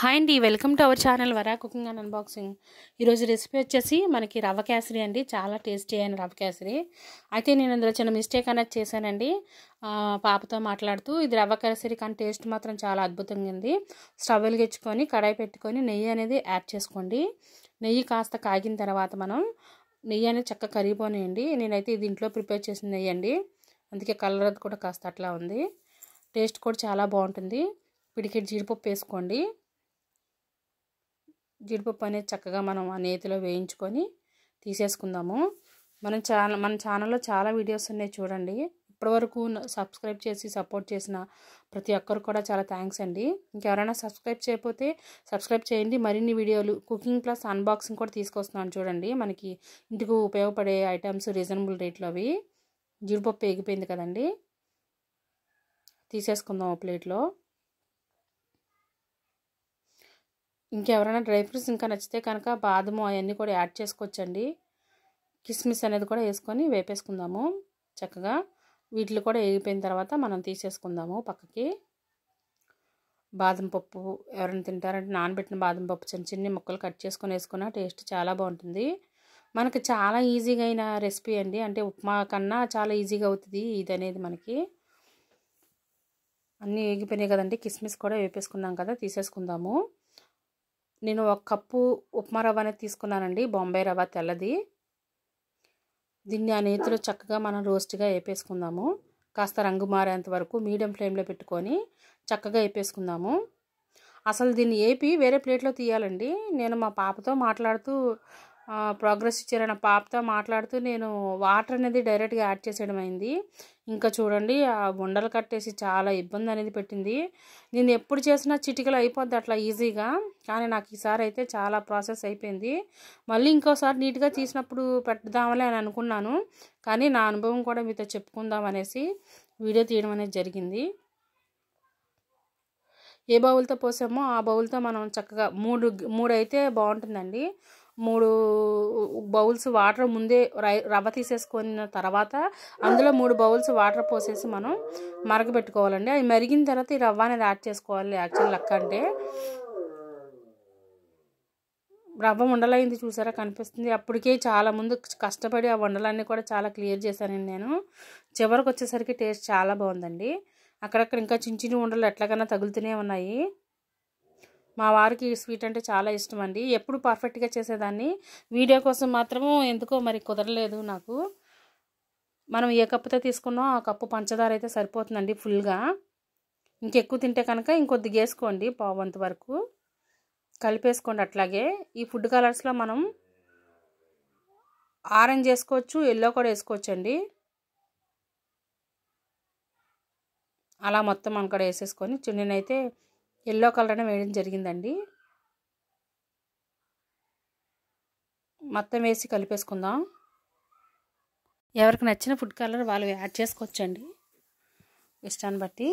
hi అండి welcome to our channel Vara cooking and unboxing ఈరోజు recipe వచ్చేసి మనకి రవ్వ కేసరి అండి చాలా టేస్టీ అయిన రవ్వ కేసరి అయితే నేను అందులో చిన్న మిస్టేక్ అనేది చేశానండి పాపతో మాట్లాడుతూ ఇది రవ్వ కేసరి కానీ టేస్ట్ మాత్రం చాలా అద్భుతంగా ఉంది స్టవ్ వెలిగించుకొని కడాయి పెట్టుకొని నెయ్యి అనేది యాడ్ చేసుకోండి నెయ్యి కాస్త కాగిన తర్వాత మనం నెయ్యి అనేది చక్కగా కరిగిపోనేయండి నేనైతే ఇది ఇంట్లో ప్రిపేర్ చేసిన నెయ్యి అండి అందుకే కలర్ అది కూడా కాస్త అట్లా ఉంది టేస్ట్ కూడా చాలా బాగుంటుంది పిడికిడి జీడిపప్పు వేసుకోండి జీడిపప్పు అనేది చక్కగా మనం ఆ నేతిలో వేయించుకొని తీసేసుకుందాము మన ఛానల్ మన ఛానల్లో చాలా వీడియోస్ ఉన్నాయి చూడండి ఇప్పటివరకు సబ్స్క్రైబ్ చేసి సపోర్ట్ చేసిన ప్రతి ఒక్కరు కూడా చాలా థ్యాంక్స్ అండి ఇంకెవరైనా సబ్స్క్రైబ్ చేయకపోతే సబ్స్క్రైబ్ చేయండి మరిన్ని వీడియోలు కుకింగ్ ప్లస్ అన్బాక్సింగ్ కూడా తీసుకొస్తున్నాను చూడండి మనకి ఇంటికి ఉపయోగపడే ఐటమ్స్ రీజనబుల్ రేట్లో అవి జీడిపప్పు ఎగిపోయింది కదండి తీసేసుకుందాం ప్లేట్లో ఇంకెవరైనా డ్రై ఫ్రూట్స్ ఇంకా నచ్చితే కనుక బాదము అవన్నీ కూడా యాడ్ చేసుకోవచ్చండి కిస్మిస్ అనేది కూడా వేసుకొని వేపేసుకుందాము చక్కగా వీటిలో కూడా వేగిపోయిన తర్వాత మనం తీసేసుకుందాము పక్కకి బాదం పప్పు ఎవరైనా తింటారంటే నానబెట్టిన బాదం పప్పు చిన్న చిన్న ముక్కలు కట్ చేసుకొని వేసుకున్న టేస్ట్ చాలా బాగుంటుంది మనకు చాలా ఈజీగా అయిన రెసిపీ అండి అంటే ఉప్మా కన్నా చాలా ఈజీగా అవుతుంది ఇది అనేది మనకి అన్నీ వేగిపోయినాయి కదండి కిస్మిస్ కూడా వేపేసుకున్నాం కదా తీసేసుకుందాము నేను ఒక కప్పు ఉప్మా అనేది తీసుకున్నానండి బొంబాయి రవ్వ తెల్లది దీన్ని ఆ నేతిలో చక్కగా మనం రోస్ట్గా వేపేసుకుందాము కాస్త రంగు మారేంత వరకు మీడియం ఫ్లేమ్లో పెట్టుకొని చక్కగా వేపేసుకుందాము అసలు దీన్ని వేపి వేరే ప్లేట్లో తీయాలండి నేను మా పాపతో మాట్లాడుతూ ప్రోగ్రెస్ ఇచ్చారు పాపతో మాట్లాడుతూ నేను వాటర్ అనేది డైరెక్ట్గా యాడ్ చేసేయడం అయింది ఇంకా చూడండి ఆ ఉండలు కట్టేసి చాలా ఇబ్బంది అనేది పెట్టింది నేను ఎప్పుడు చేసినా చిటికలు అయిపోద్ది అట్లా ఈజీగా కానీ నాకు ఈసారి అయితే చాలా ప్రాసెస్ అయిపోయింది మళ్ళీ ఇంకోసారి నీట్గా తీసినప్పుడు పెడదామలే అని అనుకున్నాను కానీ నా అనుభవం కూడా మీతో చెప్పుకుందాం అనేసి వీడియో తీయడం అనేది జరిగింది ఏ బౌల్తో పోసామో ఆ బౌల్తో మనం చక్కగా మూడు మూడు అయితే బాగుంటుందండి మూడు బౌల్స్ వాటర్ ముందే రవ్వ తీసేసుకున్న తర్వాత అందులో మూడు బౌల్స్ వాటర్ పోసేసి మనం మరగబెట్టుకోవాలండి అవి మరిగిన తర్వాత ఈ రవ్వ అనేది యాడ్ చేసుకోవాలి యాక్చువల్ లక్క అంటే రవ్వ ఉండలైంది చూసారా కనిపిస్తుంది అప్పటికే చాలా ముందు కష్టపడి ఆ వండలన్నీ కూడా చాలా క్లియర్ చేశానండి నేను చివరికి వచ్చేసరికి టేస్ట్ చాలా బాగుందండి అక్కడక్కడ ఇంకా చిన్న చిన్న ఉండలు ఎట్లాగైనా తగులుతూనే ఉన్నాయి మా వారికి స్వీట్ అంటే చాలా ఇష్టం అండి ఎప్పుడు పర్ఫెక్ట్గా చేసేదాన్ని వీడియో కోసం మాత్రము ఎందుకో మరి కుదరలేదు నాకు మనం ఏ కప్పుతో తీసుకున్నా ఆ కప్పు పంచదార అయితే సరిపోతుందండి ఫుల్గా ఇంకెక్కువ తింటే కనుక ఇంకొద్ది వేసుకోండి పావంత వరకు కలిపేసుకోండి అట్లాగే ఈ ఫుడ్ కలర్స్లో మనం ఆరెంజ్ వేసుకోవచ్చు ఎల్లో కూడా వేసుకోవచ్చు అండి అలా మొత్తం అక్కడ వేసేసుకొని చున్నీనైతే ఎల్లో కలర్ అని వేయడం జరిగిందండి మొత్తం వేసి కలిపేసుకుందాం ఎవరికి నచ్చిన ఫుడ్ కలర్ వాళ్ళు యాడ్ చేసుకోవచ్చండి ఇష్టాన్ని బట్టి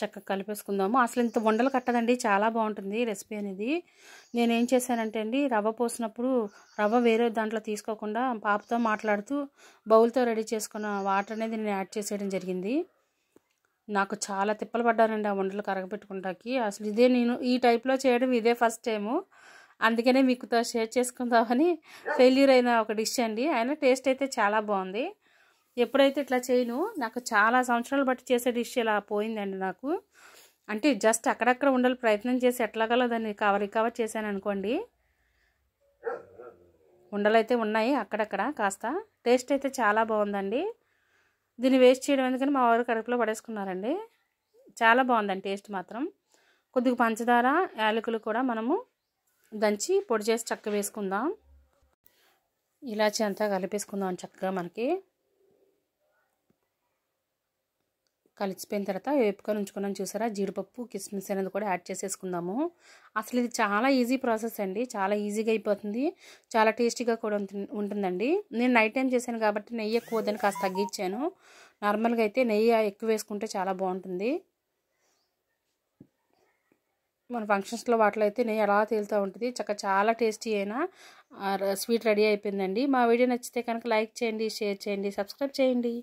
చక్కగా కలిపేసుకుందాము అసలు ఇంత వండలు కట్టదండి చాలా బాగుంటుంది రెసిపీ అనేది నేనేం చేశానంటే అండి రవ్వ పోసినప్పుడు రవ్వ వేరే దాంట్లో తీసుకోకుండా పాపతో మాట్లాడుతూ బౌల్తో రెడీ చేసుకున్న వాటర్ అనేది నేను యాడ్ చేసేయడం జరిగింది నాకు చాలా తిప్పలు పడ్డానండి ఆ వంటలు కరగపెట్టుకుంటాకి అసలు ఇదే నేను ఈ టైప్లో చేయడం ఇదే ఫస్ట్ టైము అందుకనే మీకుతో షేర్ చేసుకుందామని ఫెయిల్యూర్ అయిన ఒక డిష్ అండి అయినా టేస్ట్ అయితే చాలా బాగుంది ఎప్పుడైతే ఇట్లా చేయను నాకు చాలా సంవత్సరాలు బట్టి చేసే డిష్ ఇలా పోయిందండి నాకు అంటే జస్ట్ అక్కడక్కడ ఉండాలి ప్రయత్నం చేసి ఎట్లాగలో దాన్ని కవర్ రికవర్ చేశాను అనుకోండి ఉండలైతే ఉన్నాయి అక్కడక్కడ కాస్త టేస్ట్ అయితే చాలా బాగుందండి దీన్ని వేస్ట్ చేయడం ఎందుకని మా వారు కడుపులో పడేసుకున్నారండి చాలా బాగుందండి టేస్ట్ మాత్రం కొద్దిగా పంచదార యాలకులు కూడా మనము దంచి పొడి చేసి చక్క వేసుకుందాం ఇలాచి అంతా కలిపేసుకుందాం చక్కగా మనకి కలిసిపోయిన తర్వాత వేపుకొని ఉంచుకున్నాం చూసారా జీడిపప్పు కిస్మిస్ అనేది కూడా యాడ్ చేసేసుకుందాము అసలు ఇది చాలా ఈజీ ప్రాసెస్ అండి చాలా ఈజీగా అయిపోతుంది చాలా టేస్టీగా కూడా ఉంటుందండి నేను నైట్ టైం చేశాను కాబట్టి నెయ్యి ఎక్కువ దాన్ని కాస్త తగ్గించాను నార్మల్గా అయితే నెయ్యి ఎక్కువ వేసుకుంటే చాలా బాగుంటుంది మన ఫంక్షన్స్లో వాటిలో అయితే నెయ్యి ఎలా తేలుతూ ఉంటుంది చక్క చాలా టేస్టీ అయినా స్వీట్ రెడీ అయిపోయిందండి మా వీడియో నచ్చితే కనుక లైక్ చేయండి షేర్ చేయండి సబ్స్క్రైబ్ చేయండి